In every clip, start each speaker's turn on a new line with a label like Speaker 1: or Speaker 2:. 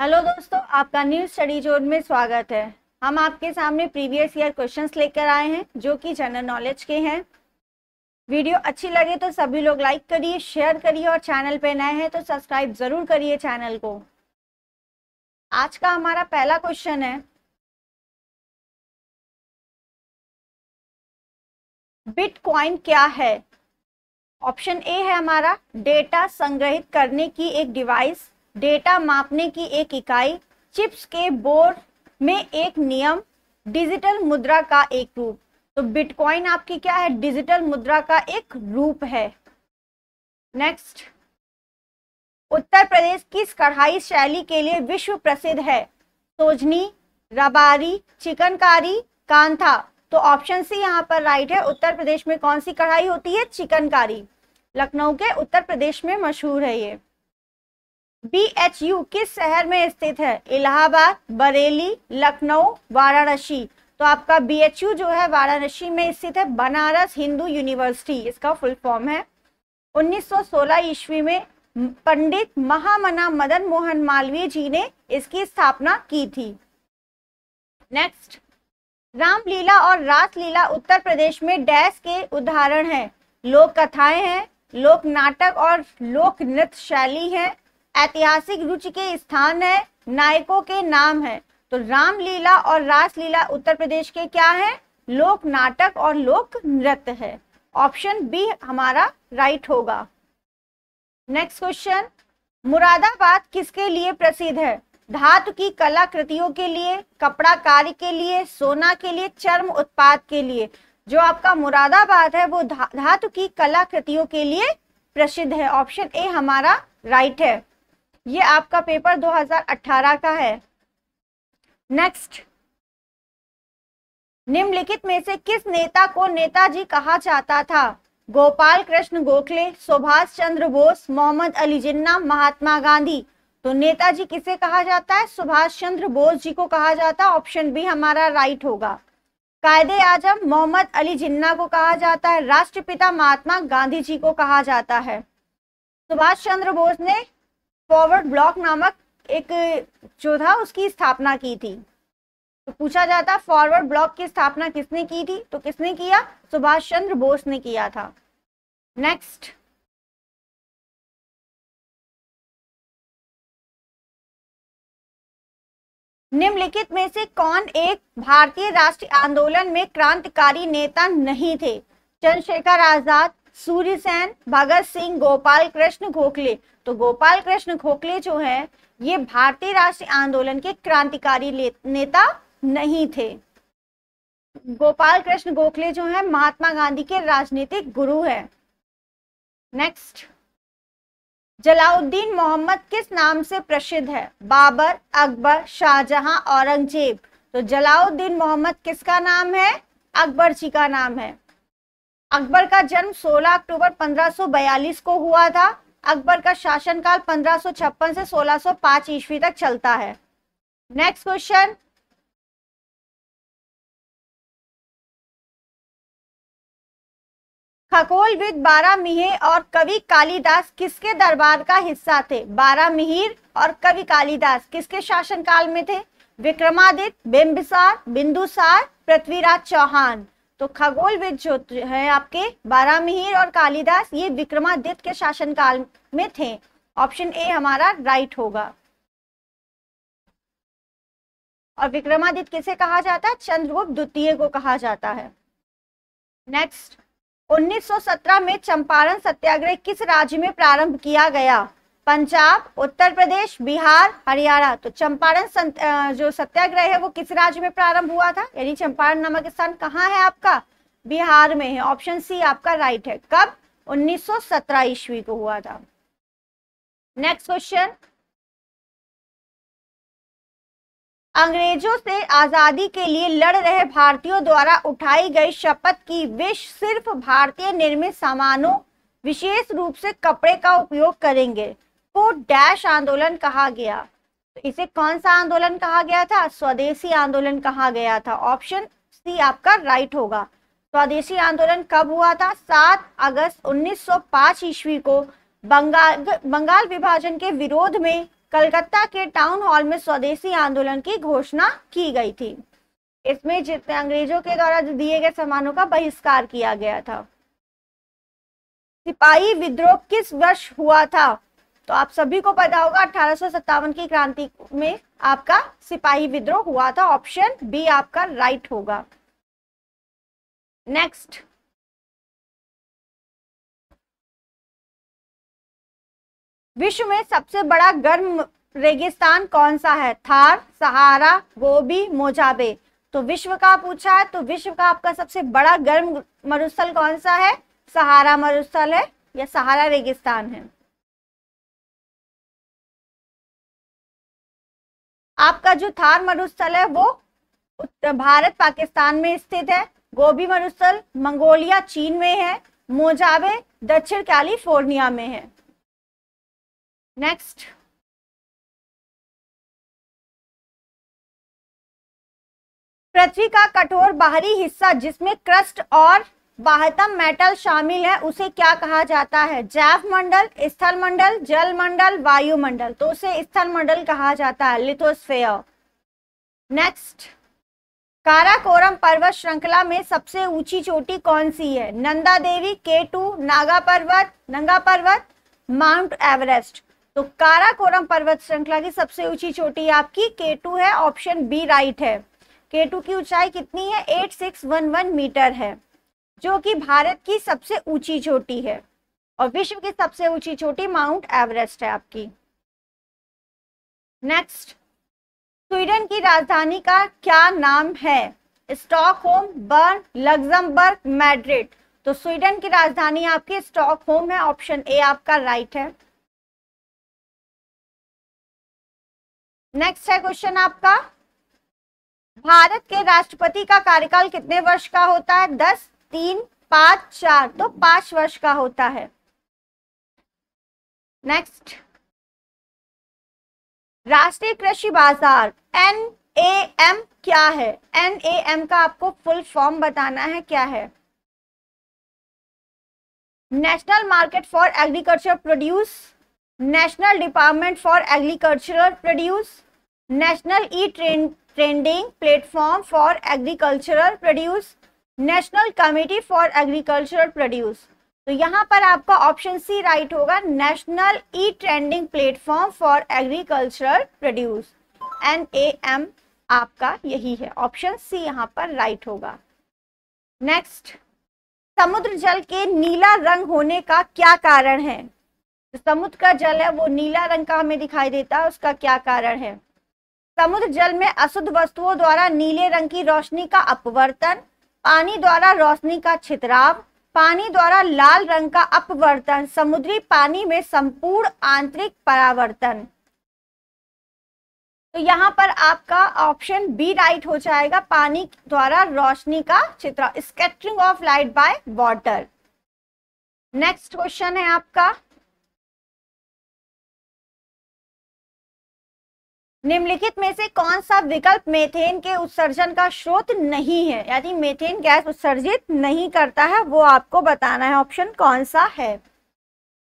Speaker 1: hello दोस्तों आपका news study zone में स्वागत है हम आपके सामने प्रीवियस ईयर क्वेश्चंस लेकर आए हैं जो कि जनरल नॉलेज के हैं वीडियो अच्छी लगे तो सभी लोग लाइक करिए शेयर करिए और चैनल पर नए हैं तो सब्सक्राइब ज़रूर करिए चैनल को आज का हमारा पहला क्वेश्चन है बिटकॉइन क्या है ऑप्शन ए है हमारा डेटा संग्रहित करने की एक डिवाइस डेटा मापने की एक इकाई चिप्स के बोर्ड में एक नियम डिजिटल मुद्रा का एक रूप तो बिटकॉइन आपकी क्या है डिजिटल मुद्रा का एक रूप है नेक्स्ट उत्तर प्रदेश किस कढ़ाई शैली के लिए विश्व प्रसिद्ध है सोजनी रबारी चिकनकारी कांथा तो ऑप्शन सी यहाँ पर राइट है उत्तर प्रदेश में कौन सी कढ़ाई होती है चिकनकारी लखनऊ के उत्तर प्रदेश में मशहूर है ये यू किस शहर में स्थित है इलाहाबाद बरेली लखनऊ वाराणसी तो आपका यू जो है वाराणसी में स्थित है बनारस हिंदू यूनिवर्सिटी इसका फुल फॉर्म है 1916 ईस्वी में पंडित महामना मदन मोहन मालवीय जी ने इसकी स्थापना की थी नेक्स्ट रामलीला और रासलीला उत्तर प्रदेश में डैश के उदाहरण है लोक कथाएं हैं लोक नाटक और लोक नृत्य शैली है ऐतिहासिक रुचि के स्थान है नायकों के नाम है तो रामलीला और रासलीला उत्तर प्रदेश के क्या है लोक नाटक और लोक नृत्य है ऑप्शन बी हमारा राइट होगा नेक्स्ट क्वेश्चन मुरादाबाद किसके लिए प्रसिद्ध है धातु की कलाकृतियों के लिए कपड़ा कार्य के लिए सोना के लिए चर्म उत्पाद के लिए जो आपका मुरादाबाद है वो धा, धातु की कलाकृतियों के लिए प्रसिद्ध है ऑप्शन ए हमारा राइट है ये आपका पेपर 2018 का है नेक्स्ट निम्नलिखित में से किस नेता को नेताजी कहा जाता था गोपाल कृष्ण गोखले सुभाष चंद्र बोस मोहम्मद अली जिन्ना महात्मा गांधी तो नेताजी किसे कहा जाता है सुभाष चंद्र बोस जी को कहा जाता है ऑप्शन बी हमारा राइट होगा कायदे आजम मोहम्मद अली जिन्ना को कहा जाता है राष्ट्रपिता महात्मा गांधी जी को कहा जाता है सुभाष चंद्र बोस ने फॉरवर्ड ब्लॉक नामक एक जो था उसकी स्थापना की थी तो पूछा जाता फॉरवर्ड ब्लॉक की स्थापना किसने की थी तो किसने किया सुभाष चंद्र बोस ने किया था नेक्स्ट निम्नलिखित में से कौन एक भारतीय राष्ट्रीय आंदोलन में क्रांतिकारी नेता नहीं थे चंद्रशेखर आजाद सूर्य सेन भगत सिंह गोपाल कृष्ण गोखले तो गोपाल कृष्ण खोखले जो है ये भारतीय राष्ट्रीय आंदोलन के क्रांतिकारी नेता नहीं थे गोपाल कृष्ण गोखले जो है महात्मा गांधी के राजनीतिक गुरु है नेक्स्ट जलाउद्दीन मोहम्मद किस नाम से प्रसिद्ध है बाबर अकबर शाहजहां औरंगजेब तो जलाउद्दीन मोहम्मद किसका नाम है अकबर जी का नाम है अकबर का जन्म 16 अक्टूबर 1542 को हुआ था अकबर का शासनकाल 1556 से 1605 ईस्वी तक चलता है नेक्स्ट क्वेश्चन विद बारा मिहिर और कवि कालिदास किसके दरबार का हिस्सा थे बारा मिहिर और कवि कालिदास किसके शासनकाल में थे विक्रमादित्य बिंबिसार बिंदुसार पृथ्वीराज चौहान तो खगोलविद जो है आपके मिहिर और कालिदास ये विक्रमादित्य के शासनकाल में थे ऑप्शन ए हमारा राइट होगा और विक्रमादित्य किसे कहा जाता है चंद्रगुप्त द्वितीय को कहा जाता है नेक्स्ट 1917 में चंपारण सत्याग्रह किस राज्य में प्रारंभ किया गया पंजाब उत्तर प्रदेश बिहार हरियाणा तो चंपारण जो सत्याग्रह है वो किस राज्य में प्रारंभ हुआ था यानी चंपारण नामक स्थान कहाँ है आपका बिहार में है ऑप्शन सी आपका राइट है कब 1917 ईस्वी को हुआ था नेक्स्ट क्वेश्चन अंग्रेजों से आजादी के लिए लड़ रहे भारतीयों द्वारा उठाई गई शपथ की विश्व सिर्फ भारतीय निर्मित सामानों विशेष रूप से कपड़े का उपयोग करेंगे को डैश आंदोलन कहा गया तो इसे कौन सा आंदोलन कहा गया था स्वदेशी आंदोलन कहा गया था ऑप्शन सी आपका राइट होगा स्वदेशी आंदोलन कब हुआ था सात अगस्त 1905 ईस्वी को बंगाल बंगाल विभाजन के विरोध में कलकत्ता के टाउन हॉल में स्वदेशी आंदोलन की घोषणा की गई थी इसमें जितने अंग्रेजों के द्वारा दिए गए सामानों का बहिष्कार किया गया था सिपाही विद्रोह किस वर्ष हुआ था तो आप सभी को पता होगा अठारह की क्रांति में आपका सिपाही विद्रोह हुआ था ऑप्शन बी आपका राइट होगा नेक्स्ट विश्व में सबसे बड़ा गर्म रेगिस्तान कौन सा है थार सहारा गोबी मोजाबे तो विश्व का पूछा है तो विश्व का आपका सबसे बड़ा गर्म मरुस्थल कौन सा है सहारा मरुस्थल है या सहारा रेगिस्तान है आपका जो थार मरुस्थल है वो भारत पाकिस्तान में स्थित है गोभी मरुस्थल मंगोलिया चीन में है मोजाबे दक्षिण कैलिफोर्निया में है नेक्स्ट पृथ्वी का कठोर बाहरी हिस्सा जिसमें क्रस्ट और बाहतम मेटल शामिल है उसे क्या कहा जाता है जैव मंडल स्थल मंडल जल मंडल वायुमंडल तो उसे स्थल मंडल कहा जाता है लिथोस्फेयर नेक्स्ट काराकोरम पर्वत श्रृंखला में सबसे ऊंची चोटी कौन सी है नंदा देवी के टू नागा पर्वत नंगा पर्वत माउंट एवरेस्ट तो काराकोरम पर्वत श्रृंखला की सबसे ऊंची चोटी आपकी K2 है ऑप्शन बी राइट है K2 की ऊंचाई कितनी है 8611 मीटर है जो कि भारत की सबसे ऊंची चोटी है और विश्व की सबसे ऊंची चोटी माउंट एवरेस्ट है आपकी नेक्स्ट स्वीडन की राजधानी का क्या नाम है स्टॉकहोम बर्न लग्जमबर्ग मैड्रिड तो स्वीडन की राजधानी आपकी स्टॉकहोम है ऑप्शन ए आपका राइट है नेक्स्ट है क्वेश्चन आपका भारत के राष्ट्रपति का कार्यकाल कितने वर्ष का होता है दस तीन पांच चार तो पांच वर्ष का होता है नेक्स्ट राष्ट्रीय कृषि बाजार एन ए एम क्या है एन ए एम का आपको फुल फॉर्म बताना है क्या है national market for agriculture produce national department for agricultural produce national e trending platform for agricultural produce national committee for agricultural produce तो यहाँ पर आपका ऑप्शन सी राइट होगा national e trending platform for agricultural produce N A M आपका यही है option C यहाँ पर राइट होगा नेक्स्ट समुद्र जल के नीला रंग होने का क्या कारण है समुद्र का जल है वो नीला रंग का हमें दिखाई देता है उसका क्या कारण है समुद्र जल में अशुद्ध वस्तुओं द्वारा नीले रंग की रोशनी का अपवर्तन पानी द्वारा रोशनी का छितराव पानी द्वारा लाल रंग का अपवर्तन समुद्री पानी में संपूर्ण आंतरिक परावर्तन तो यहाँ पर आपका ऑप्शन बी राइट हो जाएगा पानी द्वारा रोशनी का चित्र scattering of light by water next question है आपका निम्नलिखित में से कौन सा विकल्प मेथेन के उत्सर्जन का स्रोत नहीं है यानी मेथेन गैस उत्सर्जित नहीं करता है वो आपको बताना है ऑप्शन कौन सा है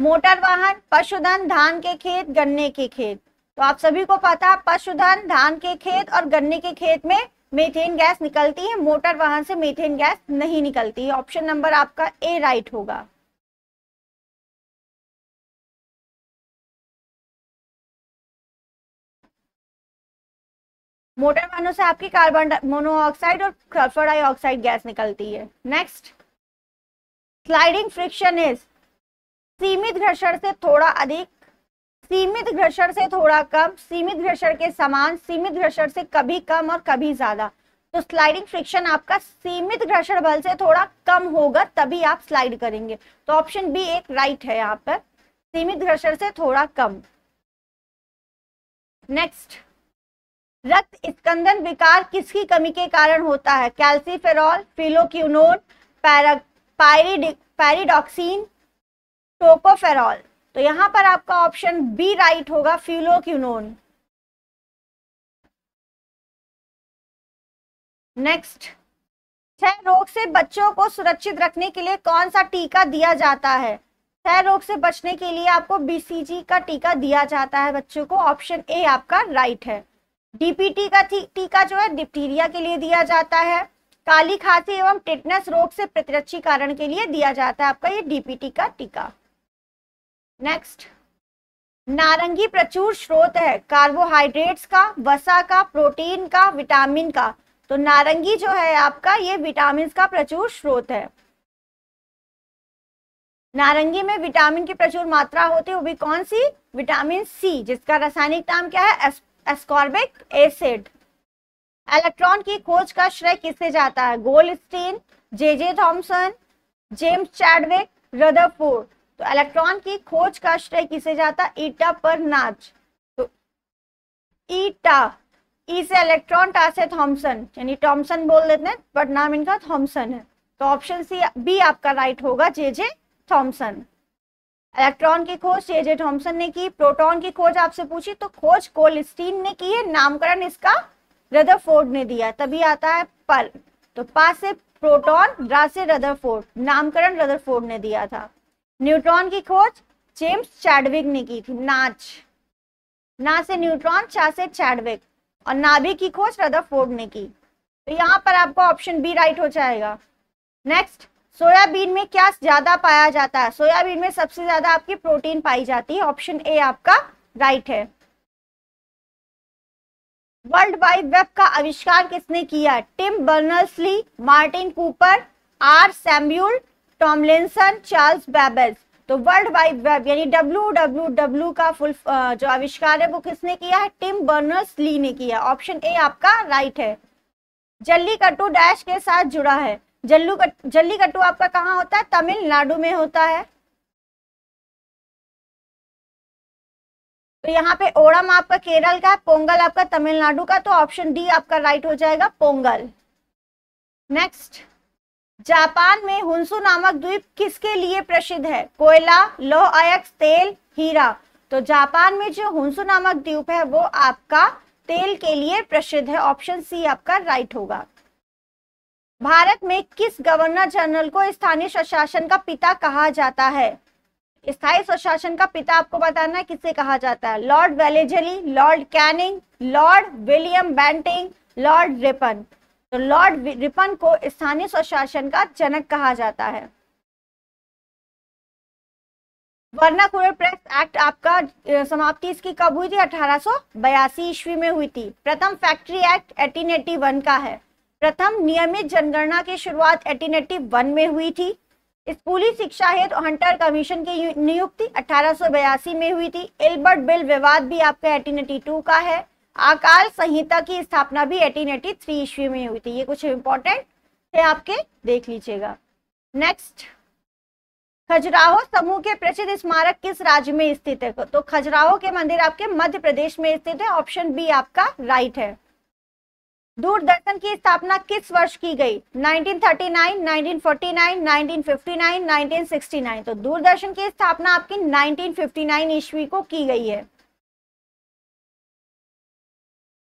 Speaker 1: मोटर वाहन पशुधन धान के खेत गन्ने के खेत तो आप सभी को पता है पशुधन धान के खेत और गन्ने के खेत में मेथेन गैस निकलती है मोटर वाहन से मेथेन गैस नहीं निकलती ऑप्शन नंबर आपका ए राइट होगा मोटर वाहनों से आपकी कार्बन मोनोऑक्साइड और सल्फर डाइऑक्साइड गैस निकलती है नेक्स्ट स्लाइडिंग फ्रिक्शन इज सीमित घर्षण से थोड़ा अधिक सीमित घर्षण से थोड़ा कम सीमित घर्षण के समान सीमित घर्षण से कभी कम और कभी ज्यादा तो स्लाइडिंग फ्रिक्शन आपका सीमित घर्षण बल से थोड़ा कम होगा तभी आप स्लाइड करेंगे तो ऑप्शन बी एक राइट है यहाँ पर सीमित घर्षण से थोड़ा कम नेक्स्ट रक्त स्कंदन विकार किसकी कमी के कारण होता है कैल्सिफेरॉल फिलोक्यूनोन पैरिडॉक्सीन टोकोफेरॉल तो यहां पर आपका ऑप्शन बी राइट होगा फिलोक्यूनोन नेक्स्ट क्षय रोग से बच्चों को सुरक्षित रखने के लिए कौन सा टीका दिया जाता है क्षय रोग से बचने के लिए आपको बीसीजी का टीका दिया जाता है बच्चों को ऑप्शन ए आपका राइट है डीपीटी का टीका जो है डिप्टीरिया के लिए दिया जाता है काली खांसी एवं टिटनेस रोग से प्रतिरक्षीकरण के लिए दिया जाता है आपका ये डीपीटी का टीका नेक्स्ट नारंगी प्रचुर स्रोत है कार्बोहाइड्रेट्स का वसा का प्रोटीन का विटामिन का तो नारंगी जो है आपका ये विटामिन का प्रचुर स्रोत है नारंगी में विटामिन की प्रचुर मात्रा होती है वो भी कौन सी विटामिन सी जिसका रासायनिक नाम क्या है एस एस्कॉर्बिक एसिड इलेक्ट्रॉन की खोज का श्रेय किससे जाता है Goldstein J J Thomson James Chadwick Rutherford तो इलेक्ट्रॉन की खोज का श्रेय किसे जाता है ईटा पर नाच तो ईटा ई e से इलेक्ट्रॉन टा से थॉम्सन यानी थॉम्सन बोल देते हैं बट नाम इनका थॉम्सन है तो ऑप्शन सी बी आपका राइट होगा जे जे थॉम्सन इलेक्ट्रॉन की खोज जे थॉमसन ने की प्रोटॉन की खोज आपसे पूछी तो खोज कोलस्टीन ने की है नामकरण इसका रदरफोर्ड ने दिया तभी आता है पल तो पा से प्रोटॉन रा से रदरफोर्ड नामकरण रदरफोर्ड ने दिया था न्यूट्रॉन की खोज जेम्स चैडविक ने की थी नाच ना से न्यूट्रॉन चा से चैडविक और नाभिक की खोज रदरफोर्ड ने की तो यहाँ पर आपका ऑप्शन बी राइट हो जाएगा नेक्स्ट सोयाबीन में क्या ज्यादा पाया जाता है सोयाबीन में सबसे ज्यादा आपकी प्रोटीन पाई जाती है ऑप्शन ए आपका राइट है वर्ल्ड वाइड वेब का आविष्कार किसने किया Tim Berners Lee Martin Cooper R Samuel Tomlinson Charles Babbage तो वर्ल्ड वाइड वेब यानी डब्ल्यू डब्ल्यू डब्ल्यू का फुल जो आविष्कार है वो किसने किया है टिम बर्नर्स ली ने किया ऑप्शन ए आपका राइट है कट्टू डैश के साथ जुड़ा है जल्लू कट जल्लीकट्टू आपका कहाँ होता है तमिलनाडु में होता है तो यहाँ पे ओणम आपका केरल का है पोंगल आपका तमिलनाडु का तो ऑप्शन डी आपका राइट हो जाएगा पोंगल नेक्स्ट जापान में हुंसू नामक द्वीप किसके लिए प्रसिद्ध है कोयला लौह अयक तेल हीरा तो जापान में जो हुंसू नामक द्वीप है वो आपका तेल के लिए प्रसिद्ध है ऑप्शन सी आपका राइट होगा भारत में किस गवर्नर जनरल को स्थानीय स्वशासन का पिता कहा जाता है स्थायी स्वशासन का पिता आपको बताना है किसे कहा जाता है Lord Wellesley Lord Canning Lord William Bentinck Lord Ripon तो लॉर्ड रिपन को स्थानीय स्वशासन का जनक कहा जाता है वर्नाकुलर प्रेस एक्ट आपका समाप्ति इसकी कब हुई थी 1882 ईस्वी में हुई थी प्रथम फैक्ट्री एक्ट 1881 का है प्रथम नियमित जनगणना की शुरुआत 1881 में हुई थी स्कूली शिक्षा हेतु तो हंटर कमीशन की नियुक्ति 1882 में हुई थी एल्बर्ट बिल विवाद भी आपका 1882 का है आकाल संहिता की स्थापना भी 1883 ईस्वी में हुई थी ये कुछ इंपॉर्टेंट है आपके देख लीजिएगा नेक्स्ट खजुराहो समूह के प्रसिद्ध स्मारक किस राज्य में स्थित है तो खजुराहो के मंदिर आपके मध्य प्रदेश में स्थित है ऑप्शन बी आपका राइट है दूरदर्शन की स्थापना किस वर्ष की गई 1939, 1949, 1959, 1969 तो दूरदर्शन की स्थापना आपकी 1959 ईस्वी को की गई है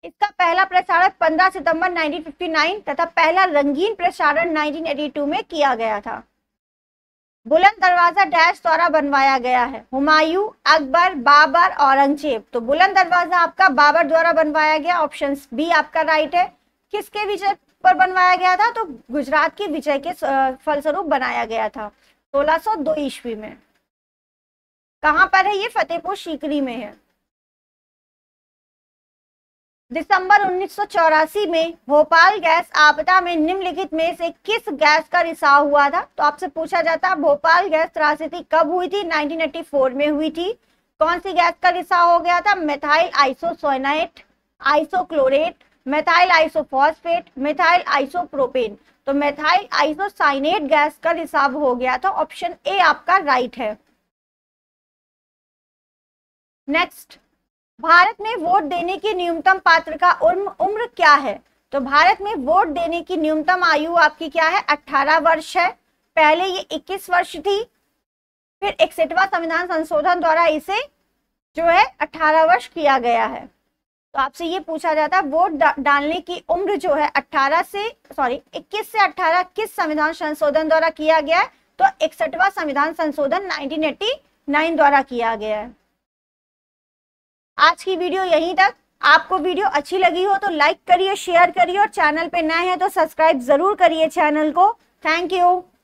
Speaker 1: इसका पहला प्रसारण 15 सितंबर 1959 तथा पहला रंगीन प्रसारण 1982 में किया गया था बुलंद दरवाजा डैश द्वारा बनवाया गया है हुमायूं अकबर बाबर औरंगजेब तो बुलंद दरवाजा आपका बाबर द्वारा बनवाया गया ऑप्शन बी आपका राइट है किसके विजय पर बनवाया गया था तो गुजरात की विजय के फलस्वरूप बनाया गया था 1602 ईस्वी में कहा पर है ये फतेहपुर सीकरी में है दिसंबर 1984 में भोपाल गैस आपदा में निम्नलिखित में से किस गैस का रिसाव हुआ था तो आपसे पूछा जाता भोपाल गैस त्रासदी कब हुई थी 1984 में हुई थी कौन सी गैस का रिसाव हो गया था methyl isocyanate isochlorate methyl isophosphate methyl isopropane तो मेथाइल आइसोसाइनेट गैस का रिसाव हो गया था ऑप्शन ए आपका राइट है नेक्स्ट भारत में वोट देने की न्यूनतम पात्र का उम्र उम्र क्या है तो भारत में वोट देने की न्यूनतम आयु आपकी क्या है 18 वर्ष है पहले ये 21 वर्ष थी फिर इकसठवा संविधान संशोधन द्वारा इसे जो है 18 वर्ष किया गया है तो आपसे ये पूछा जाता है वोट डालने की उम्र जो है 18 से सॉरी 21 से 18 किस संविधान संशोधन द्वारा किया गया है तो इकसठवा संविधान संशोधन 1989 द्वारा किया गया है आज की वीडियो यहीं तक आपको वीडियो अच्छी लगी हो तो लाइक करिए शेयर करिए और चैनल पे नए हैं तो सब्सक्राइब जरूर करिए चैनल को थैंक यू